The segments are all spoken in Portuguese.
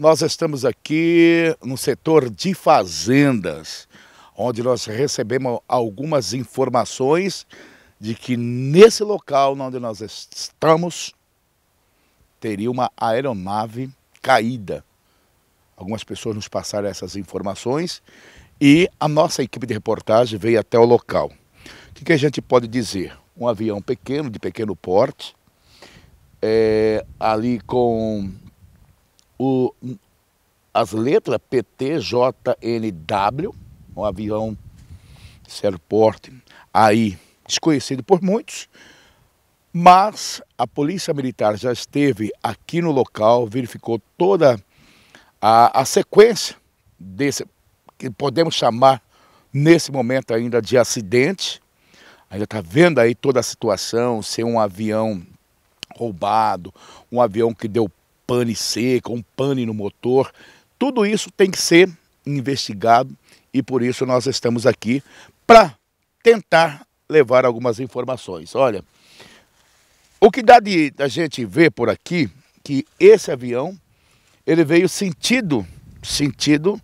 Nós estamos aqui no setor de fazendas, onde nós recebemos algumas informações de que nesse local onde nós estamos teria uma aeronave caída. Algumas pessoas nos passaram essas informações e a nossa equipe de reportagem veio até o local. O que, a gente pode dizer? Um avião pequeno, de pequeno porte, é, ali com o, as letras PTJNW, um avião de sério porte, aí desconhecido por muitos, mas a Polícia Militar já esteve aqui no local, verificou toda a, a sequência desse, que podemos chamar nesse momento ainda de acidente. Ainda está vendo aí toda a situação, ser é um avião roubado, um avião que deu pane seca, um pane no motor. Tudo isso tem que ser investigado e por isso nós estamos aqui para tentar levar algumas informações. Olha, o que dá de a gente ver por aqui que esse avião ele veio sentido sentido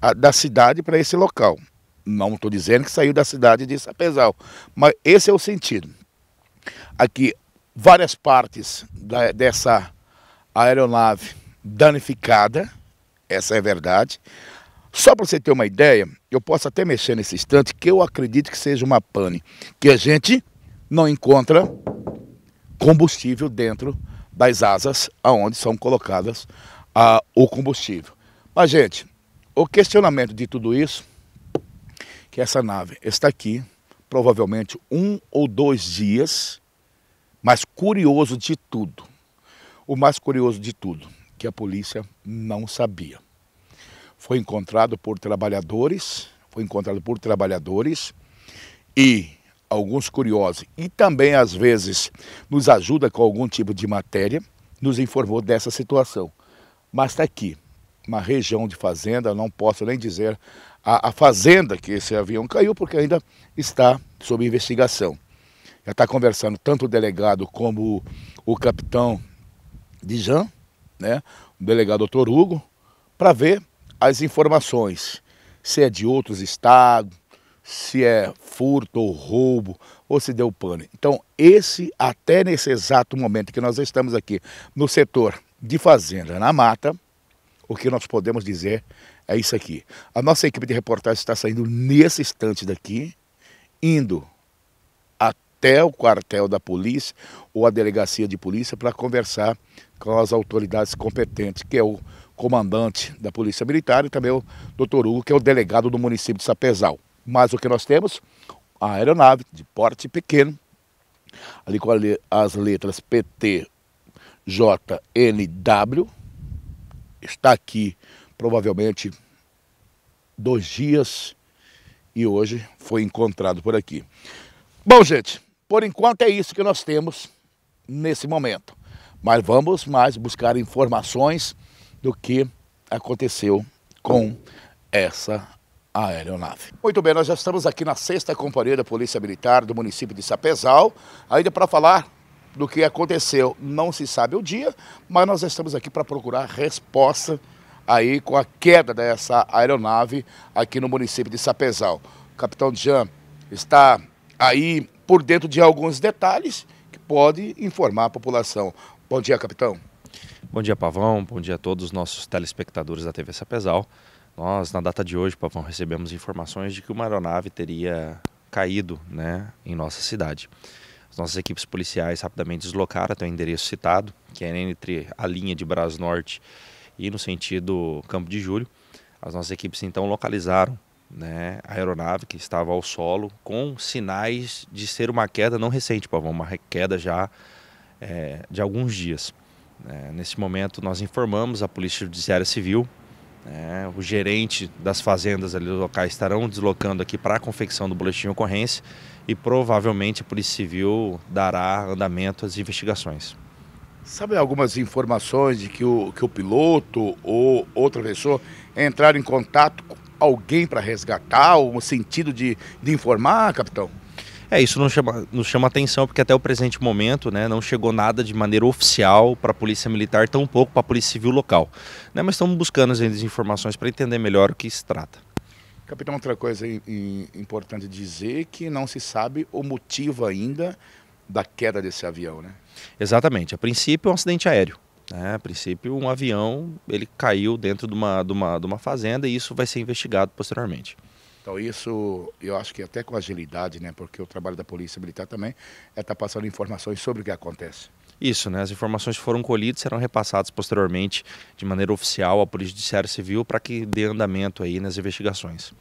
a, da cidade para esse local. Não estou dizendo que saiu da cidade de Sapezal, mas esse é o sentido. Aqui várias partes da, dessa a aeronave danificada, essa é a verdade. Só para você ter uma ideia, eu posso até mexer nesse instante, que eu acredito que seja uma pane, que a gente não encontra combustível dentro das asas aonde são colocadas a, o combustível. Mas, gente, o questionamento de tudo isso, que essa nave está aqui, provavelmente um ou dois dias, mas curioso de tudo, o mais curioso de tudo, que a polícia não sabia. Foi encontrado por trabalhadores, foi encontrado por trabalhadores e alguns curiosos, e também às vezes nos ajuda com algum tipo de matéria, nos informou dessa situação. Mas está aqui, uma região de fazenda, não posso nem dizer a, a, fazenda que esse avião caiu, porque ainda está sob investigação. Já está conversando tanto o delegado como o, o capitão Jean, né, o delegado doutor Hugo, para ver as informações, se é de outros estados, se é furto ou roubo, ou se deu pane. Então, esse, até nesse exato momento que nós estamos aqui no setor de fazenda na mata, o que nós podemos dizer é isso aqui. A nossa equipe de reportagem está saindo nesse instante daqui, indo até o quartel da polícia ou a delegacia de polícia para conversar com as autoridades competentes, que é o comandante da Polícia Militar e também o doutor Hugo, que é o delegado do município de Sapezal. Mas o que nós temos? A aeronave de porte pequeno, ali com as letras PTJNW, está aqui provavelmente dois dias e hoje foi encontrado por aqui. Bom, gente, por enquanto é isso que nós temos nesse momento. Mas vamos mais buscar informações do que aconteceu com essa aeronave. Muito bem, nós já estamos aqui na sexta companhia da Polícia Militar do município de Sapezal, ainda para falar do que aconteceu. Não se sabe o dia, mas nós estamos aqui para procurar resposta aí com a queda dessa aeronave aqui no município de Sapezal. O capitão Jean está aí por dentro de alguns detalhes que pode informar a população. Bom dia, capitão. Bom dia, Pavão. Bom dia a todos os nossos telespectadores da TV Sapezal. Nós, na data de hoje, Pavão, recebemos informações de que uma aeronave teria caído né, em nossa cidade. As nossas equipes policiais rapidamente deslocaram até o endereço citado, que é entre a linha de Brás Norte e no sentido Campo de Júlio. As nossas equipes então localizaram né, a aeronave que estava ao solo, com sinais de ser uma queda não recente, Pavão, uma queda já é, de alguns dias. É, nesse momento, nós informamos a Polícia Judiciária Civil, é, o gerente das fazendas ali do local estarão deslocando aqui para a confecção do boletim de ocorrência e provavelmente a Polícia Civil dará andamento às investigações. Sabe algumas informações de que o, que o piloto ou outra pessoa entraram em contato alguém para resgatar, Um sentido de, de informar, capitão? É, isso nos chama, nos chama atenção porque até o presente momento né, não chegou nada de maneira oficial para a Polícia Militar, tampouco para a Polícia Civil local. Né, mas estamos buscando as informações para entender melhor o que se trata. Capitão, outra coisa importante dizer que não se sabe o motivo ainda da queda desse avião, né? Exatamente. A princípio é um acidente aéreo. Né? A princípio, um avião ele caiu dentro de uma, de, uma, de uma fazenda e isso vai ser investigado posteriormente. Então isso, eu acho que até com agilidade, né? Porque o trabalho da Polícia Militar também é estar tá passando informações sobre o que acontece. Isso, né? As informações que foram colhidas serão repassadas posteriormente de maneira oficial à Polícia Judiciária Civil para que dê andamento aí nas investigações.